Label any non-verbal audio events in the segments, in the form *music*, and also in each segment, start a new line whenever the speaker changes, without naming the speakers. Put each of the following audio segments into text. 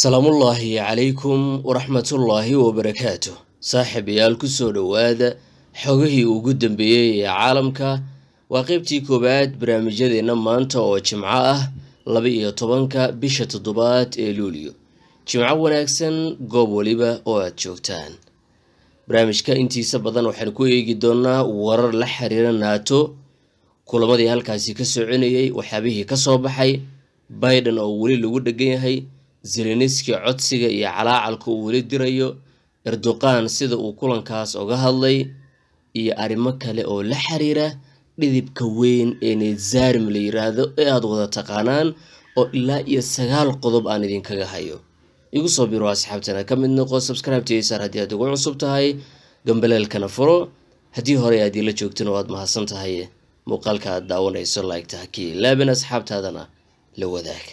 salaamullaahi calaykum waraxmatullaahi wabarakaatu saaxiibayaal kusoo dhowaada xogihii ugu dambeeyey ee caalamka waa qeybtii koowaad barnaamijyadeenna maanta oo jimco ah laba iyo tobanka bisha toddobaad ee luuliyo jimco wanaagsan goob weliba oo aad joogtaan barnaamijka intiisa badan waxaan ku eegi doonaa warar la xiriira naato kulamadii halkaasi ka soconayey waxyaabihii ka soo baxay biden oo weli lagu dhegan yahay zeleniski codsiga iyo calaacalka uu weli dirayo erdoqan sida uu kulankaas uga hadlay iyo arrimo kale oo la xiriira dhidibka weyn ee nezarim la yiraahdo ee aada wada taqaanaan oo ilaa iyo sagaal qodob aan idinkaga hayo igu soo biro asxaabtana ka mid noqo subscribetiisaar haddii aad ugu cusub tahay gambaleelkana furo haddii horey aad ila joogtan oo aada mahadsan tahay muuqaalka aad daawanayso laagtaha kiilaaban asxaabtaadana la wadaag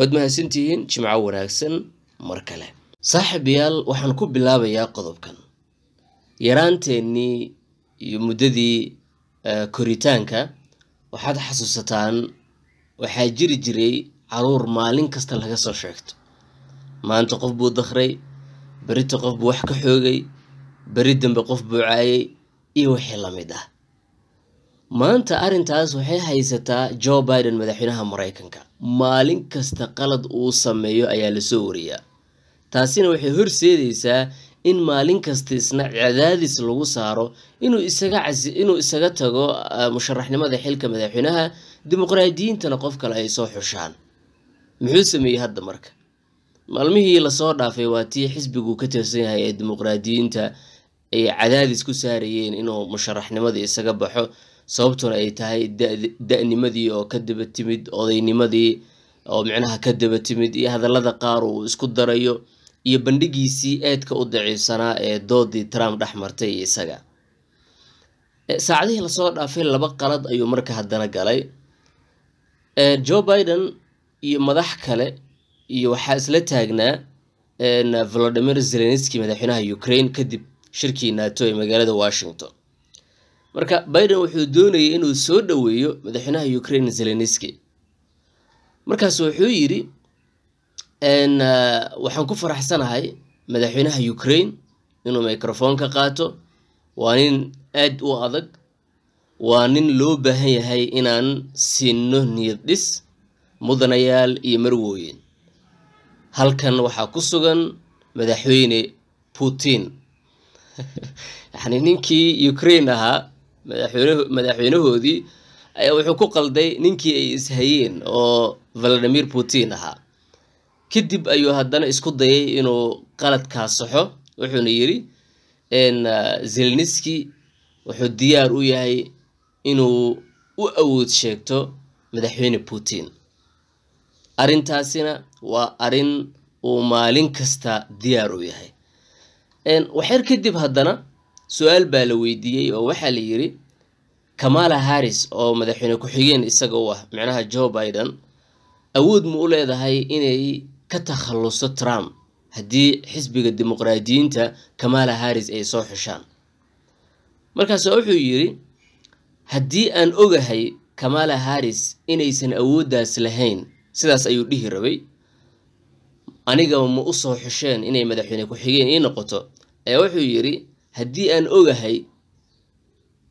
waad mahadsantihiin jimco wanaagsan mar kale saaxiibayaal waxaan ku bilaabayaa qodobkan yaraanteennii iyo muddadii eh, koritaanka waxaad xasuusataan waxaa jiri jiray caruur maalin kasta laga soo sheegto maanta qof buu dakhray berita qof buu wax ka xoogay beri dambe qof buu caayay iyo wixii la mid ah maanta arintaas waxay haysataa jo biden madaxweynaha maraykanka maalin kasta qalad uu sameeyo ayaa lasoo wariyaa taasina waxay horseedaysaa in maalin kasta isna cadaadis lagu saaro inuu isaga casi inuu isaga tago ah, musharaxnimada xilka madaxweynaha dimuqraadiyiintana qof kale ay soo xushaan muxuu sameeyey hadda marka maalmihii lasoo dhaafay waa tii xisbiguu ka tirsan yahay ee dimuqraadiyiinta ay cadaadis ku saarayeen inuu musharaxnimada isaga baxo sababtuna ay tahay da-nimadii oo ka daba timid odaynimadii oo micnaha ka daba timid iyo hadallada qaar uu isku darayo iyo bandhigiisii eedka u daciifsanaa ee doodii trump dhex martay isaga e, saacadihii lasoo dhaafay laba qalad ayuu marka haddana galay e, jo biden iyo madax kale iyo waxaa isla taagnaa e, volodimir zelenski madaxweynaha ukraine kadib shirkii nato ee magaalada washington marka biden wuxuu doonayay inuu soo dhoweeyo madaxweynaha ukraine zelenski markaas wuxuu yidhi ah, waxaan ku faraxsanahay madaxweynaha ukraine inuu microfonka qaato waa nin aad u adag waa nin loo baahan yahay inaan siinno niyad dhis mudanayaal iyo marwooyin halkan waxaa ku sugan madaxweyne putin *laughs* yani ninkii ukraine ahaa madaxweynahoodii ayaa wuxuu ku qalday ninkii ay ishayeen oo valadimir putin ahaa kadib ayuu haddana isku dayay inuu qaladkaa saxo wuxuuna yidhi ah, zelniski wuxuu diyaar u yahay inuu u awood sheegto madaxweyne putin arrintaasina waa arrin uu maalin kasta diyaar u yahay waxyar kadib haddana su-aal baa la weydiiyey oo waxaa la yidhi kamala harris oo madaxweyne ku-xigeen isaga u ah micnaha joe biden awood ma u leedahay inay ka takhalluso trump haddii xisbiga dimuqraadiyiinta kamala harris ay soo xushaan markaas wuxuu yidhi haddii aan ogahay kamala harris inaysan awooddaas lahayn sidaas ayuu dhihi rabay anigaba ma u soo xusheen inay madaxweyne ku-xigeen ii noqoto ee wuxuu yidhi haddii aan ogahay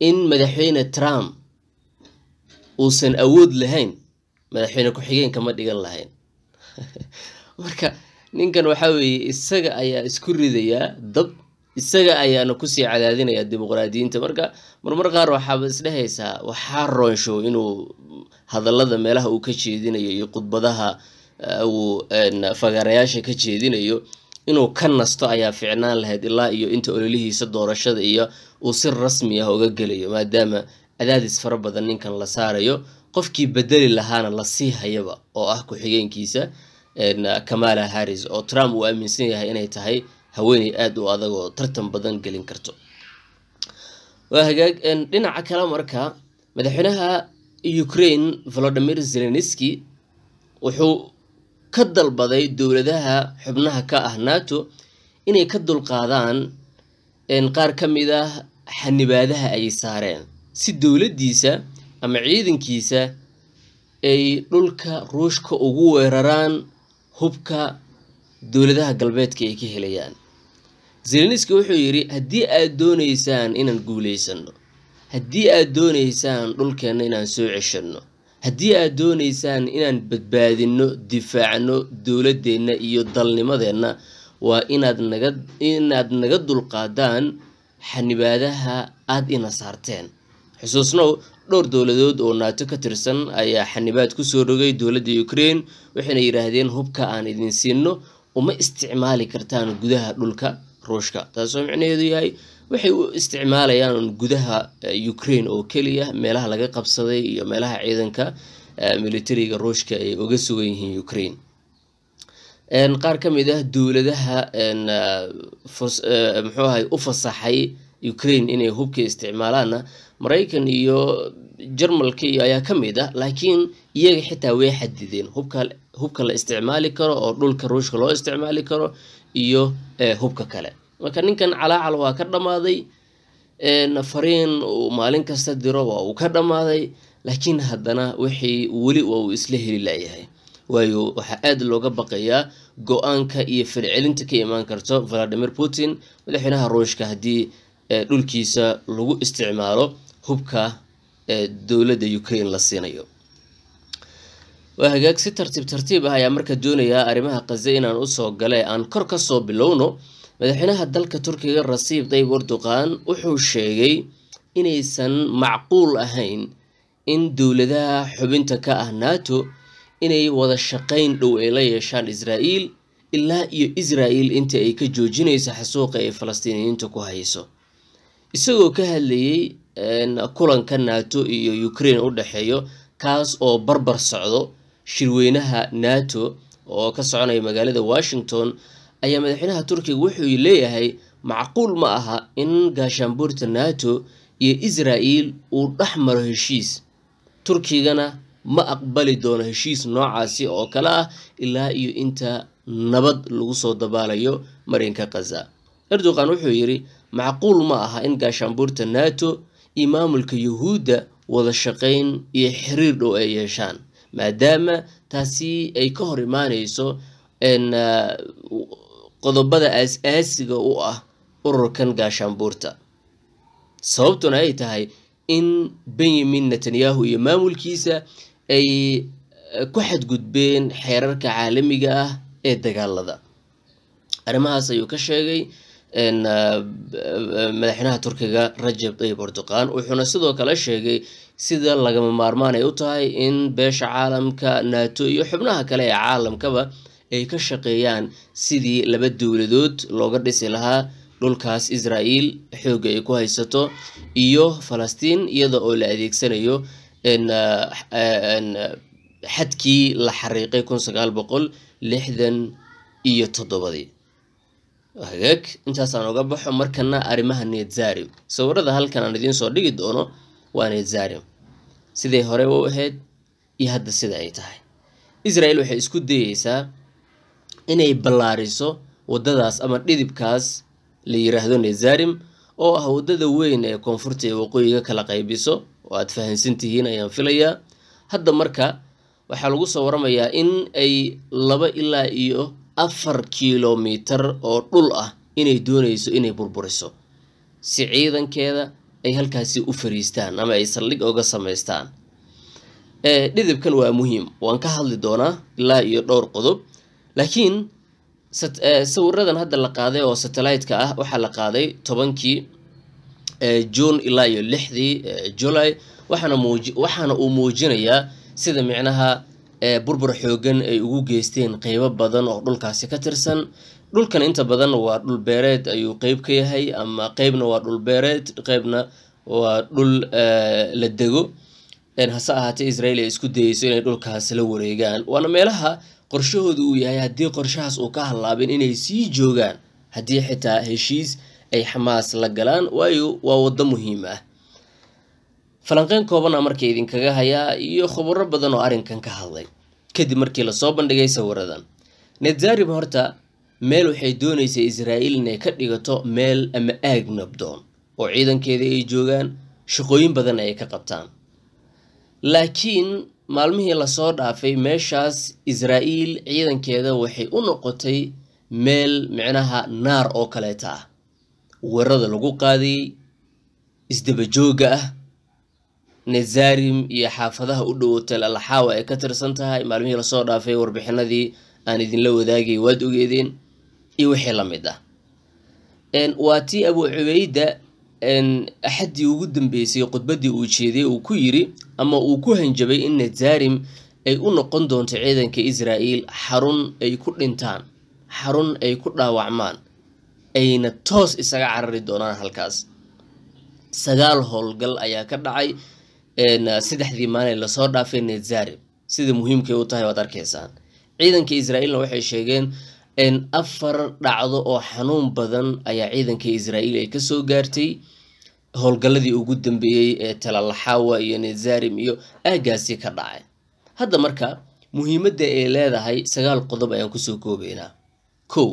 in madaxweyne trump uusan awood lahayn madaxweyne ku-xigeenka ma dhigan lahayn *laughs* marka ninkan waxaa weeye isaga ayaa isku ridayaa dab isaga ayaana kusii cadaadinaya dimuqraadiyiinta marka marmar qaar waxaaba isdhehaysaa waxaa roonshow inuu hadallada meelaha uu ka jeedinayo iyo khudbadaha uh, uu fagaarayaasha ka jeedinayo inuu ka nasto ayaa ficnaan lahayd ilaa iyo inta ololihiisa doorashada iyo uu si rasmi ah uga gelayo maadaama adaadis fara badan ninkan la saarayo qofkii bedeli lahaana lasii hayaba oo ah ku-xigeenkiisa ah, kamala harris oo trump uu aaminsan yahay inay tahay haweeney aada u adag oo tartan badan gelin karto waa hagaag dhinaca kale marka madaxweynaha ukraine volodimir zelenski wuxuu ka dalbaday dowladaha xubnaha ka ah nato inay ka dulqaadaan qaar ka mid ah xanibaadaha ay saareen si dowladdiisa ama ciidankiisa ay dhulka ruushka ugu weeraraan hubka dowladaha galbeedka ay ka helayaan zelenski wuxuu yidhi haddii aad doonaysaan inaan guulaysanno haddii aad doonaysaan dhulkeenna inaan soo ceshanno haddii aad doonaysaan inaan badbaadinno difaacno dowladdeenna iyo dalnimadeenna waa inaad naga dulqaadaan xanibaadaha aad ina saarteen xusuusnow dhowr dowladood oo naato ka tirsan ayaa xanibaad kusoo rogay dowladda ukraine waxayna yidhaahdeen hubka aan idin siino uma isticmaali kartaan gudaha dhulka ruushka taasoo micnaheedu yahay waxay u isticmaalayaan gudaha eh, ukrain oo keliya meelaha laga qabsaday iyo meelaha ciidanka eh, militariga ruushka ay oga sugan yihiin ukrain qaar ka mid ah dowladaha eh, muxuu ahay u fasaxay ukrain inay hubka isticmaalaanna maraykan iyo jarmalka iyo ayaa ka mid ah laakiin iyaga xitaa way xadideen hubka hubka la isticmaali karo oo dhulka ruushka loo isticmaali karo iyo hubka kale marka ninkan calaacal waa ka dhamaaday fariin uu maalin kasta diro waa uu ka dhamaaday laakiin haddana wixii weli waa uu isla heli layahay waayo waxaa aada looga baqayaa go-aanka iyo filcelinta ka imaan karto valadimir putin madaxweynaha ruushka haddii e, dhulkiisa lagu isticmaalo hubka e, dowladda ukraine la siinayo waa hagaag si tartiib tartiib ah ayaa marka doonayaa arrimaha kaze inaan usoo gale aan kor kasoo bilowno madaxweynaha dalka turkiga rasiib tayyib erdogan wuxuu sheegay inaysan macquul ahayn in dowladaha xubinta ka ah nato inay wada shaqayn dhow ay la yeeshaan israa'iil ilaa iyo israa'iil inta ay ka joojinayso xasuuqa ay falastiiniyiinta ku hayso isagoo ka hadlayey kulanka nato iyo ukrain u dhexeeyo kaas oo barbar socdo shirweynaha nato oo ka soconaya magaalada washington ayaa madaxweynaha turkiga wuxuu leeyahay macquul ma aha in gaashaanbuurta nato iyo israa'il uu dhex maro heshiis turkigana ma aqbali doono heshiis noocaasi oo kale ah ilaa iyo inta nabad lagu soo dabaalayo marinka khaza erdogan wuxuu yidhi macquul ma aha in gaashaanbuurta nato iyo maamulka yuhuudda wada shaqayn iyo xiriir dhow ay yeeshaan maadaama taasi ay ka hor imaaneyso qodobada aas-aasiga u ah ururkan gaashaanbuurta sababtuna ay tahay in benyamin netanyahu iyo maamulkiisa ay eh, ku xadgudbeen xeerarka caalamiga ah ee dagaalada arrimahaas ayuu ka sheegay eh, eh, madaxweynaha turkiga rajab tayib erdoqan wuxuuna sidoo kale sheegay sida lagama maarmaan ay u tahay in beesha caalamka naato iyo xubnaha kale ee caalamkaba ay ka shaqeeyaan sidii laba dowladood looga dhisi lahaa dhulkaas israa'iil xoogga ay ku haysato iyo falastiin iyada oo la adeegsanayo eh, eh, xadkii la xariiqay kun sagaal boqol lixdan iyo toddobadii hagaag intaasaan oga baxo markana arrimaha needzari sawirada halkan aan idiin soo dhigi doono waa needzari siday hore u ahayd iyo hadda sida ay tahay israel waxay isku dayeysaa inay ballaariso waddadaas ama dhidibkaas la yiraahdo nezarim oo ah waddada weyn ee koonfurta ee waqooyiga kala qaybiso oo aad fahansantihiin ayaan filayaa hadda marka waxaa lagu soo waramayaa in ay laba ilaa iyo afar kilomitar oo dhul ah inay doonayso inay burburiso si ciidankeeda ay halkaasi u fariistaan ama ay saldhig oga samaystaan dhidibkan waa muhiim waan ka hadli doonaa ilaa iyo dhowr qodob laakiin eh, sawiradan hadda la qaaday oo satelliteka ah waxaa la qaaday tobankii eh, june ilaa iyo lixdii eh, july waxaana uu muujinayaa sida micnaha burbur xoogan ay ugu geysteen qeybo badan oo dhulkaasi ka tirsan dhulkan inta badan waa dhul beereed ayuu qeyb ka yahay ama qeybna waa dhul beereed qeybna waa dhul la dego hase ahaatee israel ay isku dayeyso inay dhulkaas la wareegaan waana meelaha qorshahooda uu yahay haddii qorshahaas uu ka hallaabin inay sii joogaan haddii xitaa heshiis ay xamaas la galaan waayo waa waddo muhiim ah falanqeyn koobana marka idinkaga hayaa iyo khubaro badan oo arrinkan ka hadlay kadib markii lasoo bandhigay sawiradan netzarib horta meel waxay doonaysaa israa'iil inay ka dhigato meel ama aag nabdoon oo ciidankeeda ay joogaan shaqooyin badanna ay ka qabtaan laakiin maalmihii lasoo dhaafay meeshaas israa'iil ciidankeeda waxay u noqotay meel micnaha naar oo kaleeta ah weerada lagu qaadiyey isdabajooga ah nazarim iyo xaafadaha u dhow hotel alaxaawa ay ka tirsan tahay maalmihii lasoo dhaafay warbixinadii aan idinla wadaagay waad ogeedeen iyo wixii la mid ah waa tii abu cubeyda axaddii ugu dambeysay khudbaddii uu jeeday uu ku yiri ama uu ku hanjabay in nazaarim ay u noqon doonto ciidanka israa'iil xarun ay ku dhintaan xarun ay ku dhaawacmaan ayna toos isaga carari doonaan halkaas sagaal howlgal ayaa ka dhacay saddexdii maalin lasoo dhaafay nazaarim sida muhiimkay u tahay waad arkaysaan ciidanka israa'iilna waxay sheegeen afar dhacdo oo xanuun badan ayaa ciidanka israa'iil ay kasoo gaartay howlgalladii ugu dambeeyey ee talalaxaawa iyo nezarim iyo aagaasi ka dhacay hadda marka muhiimadda ay leedahay sagaal qodob ayaan kusoo koobaynaa kow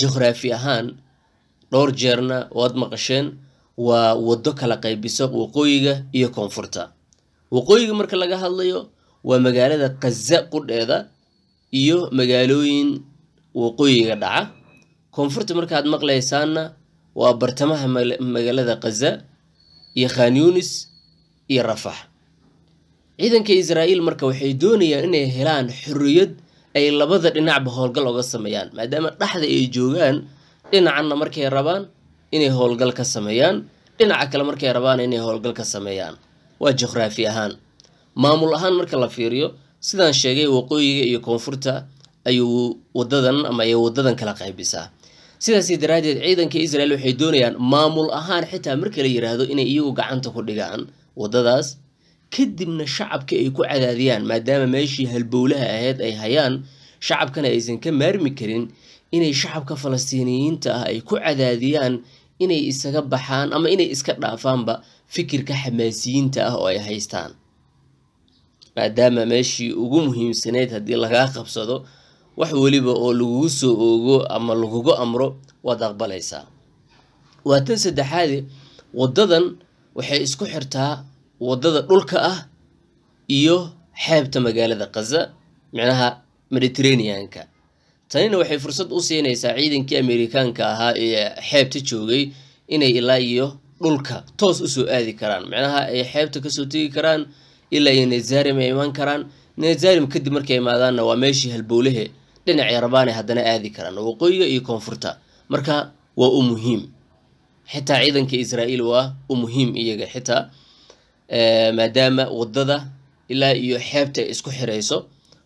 juqhraafi ahaan dhowr jeerna waad maqasheen waa waddo kala qaybiso waqooyiga iyo koonfurta waqooyiga marka laga hadlayo waa magaalada kaza qudheeda iyo magaalooyin waqooyiga dhaca koonfurta markaad maqlaysaanna waa bartamaha magaalada khaza iyo khanyunis iyo rafax ciidanka israa'iil marka waxay doonayaan inay helaan xorriyad ay labada dhinacba howlgal uga sameeyaan maadaama dhaxda ay joogaan dhinacanna markay rabaan inay howlgal ka sameeyaan dhinaca kale markay rabaan inay howlgal ka sameeyaan waa jukhraafi ahaan maamul ahaan marka la fiiriyo sidaan sheegay waqooyiga iyo koonfurta ayuu wadadan ama ay wadadan kala qaybisaa sidaasi daraaddeed ciidanka israel waxay doonayaan maamul ahaan xitaa marka la yiraahdo inay iyagu gacanta ku dhigaan wadadaas kadibna shacabka ay ku cadaadiyaan maadaama meeshii halbowlaha ahayd ay hayaan shacabkana aysan ka maarmi karin inay shacabka falastiiniyiinta ah ay ku cadaadiyaan inay isaga baxaan ama inay iska dhaafaanba fikirka xamaasiyiinta ah oo ay haystaan maadaama meeshii ugu muhiimsaneyd haddii lagaa qabsado wax weliba oo lagugu soo oogo ama lagugu amro waad aqbalaysaa waa tan saddexaadi waddadan waxay isku xirtaa waddada dhulka ah iyo xeebta magaalada khaza micnaha mediteraneanka tanina waxay fursad u siinaysaa ciidankii amerikaanka ahaa ee xeebta joogay inay ilaa iyo dhulka toos usoo aadi karaan micnaha ay xeebta kasoo tegi karaan ilaa iyo nezarim ay imaan karaan nezarim kadib markay imaadaanna waa meeshii halbowlehe dhinacii rabaane haddana aadi karaan waqooyiga iyo koonfurta marka waa u muhiim xitaa ciidanka israa'iil waa u muhiim iyaga xitaa eh, maadaama wadada ilaa iyo xeebta ay isku xirayso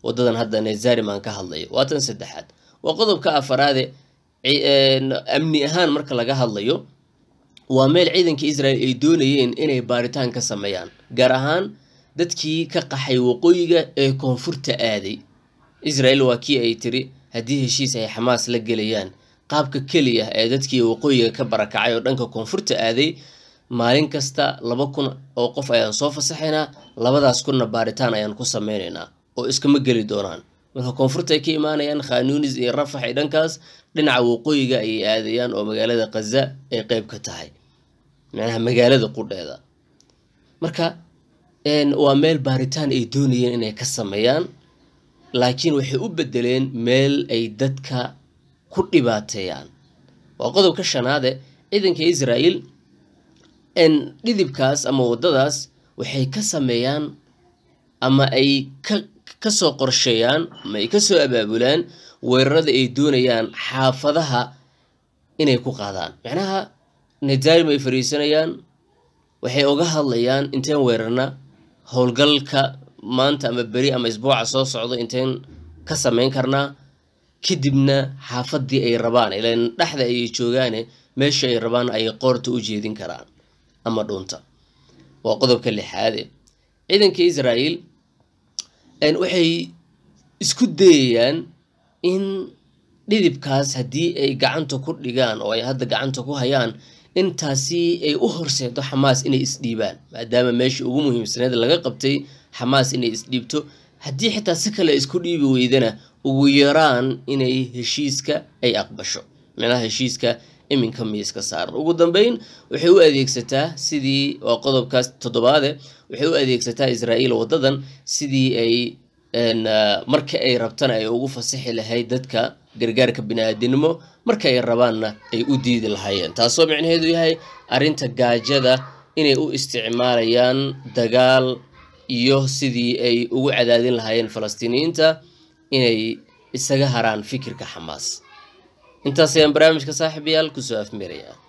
wadadan hadda nezariman ka hadlayo waa tan saddexaad waa qodobka afaraade eh, amni ahaan marka laga hadlayo waa meel ciidanka israel ay doonayeen inay baaritaan ka sameeyaan gaar ahaan dadkii ka qaxay waqooyiga ee koonfurta aaday israel waa kii ay tiri haddii heshiis ay xamaas la gelayaan qaabka keliya ee dadkii waqooyiga ka barakacay oo dhanka koonfurta aaday maalin kasta laba kun oo qof ayaan soo fasaxaynaa labadaas kunna baaritaan ayaan ku sameynaynaa oo iskama geli doonaan marka koonfurta ay ka imaanayaan khanuunis iyo rafax iyo dhankaas dhinaca waqooyiga ayay aadayaan oo magaalada khaza ay qeyb ka tahay manaha magaalada qudheeda marka waa meel baaritaan ay doonayeen inay ka sameeyaan laakiin waxay u bedeleen meel ay dadka ku dhibaateeyaan waa qodobka shanaade ciidanka israa'iil dhidibkaas ama waddadaas waxay ka sameeyaan ama ay ka soo qorsheeyaan ama ay ka soo abaabulaan weerarada ay doonayaan xaafadaha inay ku qaadaan macnaha nadarim ay fariisanayaan waxay oga hadlayaan inteen weerarna howlgalka maanta ama beri ama isbuuca soo socdo intayn ka samayn karnaa kadibna xaafadii ay rabaan ilan dhexda ayay joogaane meesha ay rabaan ayay qoorta u jeedin karaan ama dhunta waa qodobka lixaade ciidanka israael waxay isku dayayaan in dhidibkaas haddii ay gacanta ku dhigaan oo ay hadda gacanta ku hayaan intaasi ay u horseedo xamaas inay isdhiibaan maadaama meesha ugu muhiimsaneed laga qabtay xamaas inay isdhiibto haddii xitaa si kale isku dhiibi weydana ugu yaraan inay heshiiska ay aqbasho micnaha heshiiska iminka miiska saaran ugu dambeyn waxay u adeegsataa sidii waa qodobkaas toddobaade waxay u adeegsataa israa'iil waddadan sidii ay marka ay rabtana ay ugu fasixi lahayd dadka gargaarka bini-aadinimo marka ay rabaanna ay u diidi lahaayeen taasoo micnaheedu yahay arrinta gaajada inay u isticmaalayaan dagaal iyo sidii ay ugu cadaadin lahaayeen falastiiniyiinta inay isaga haraan fikirka xamaas intaas ayaan barnaamijka saaxiibayaal kusoo afmeerayaa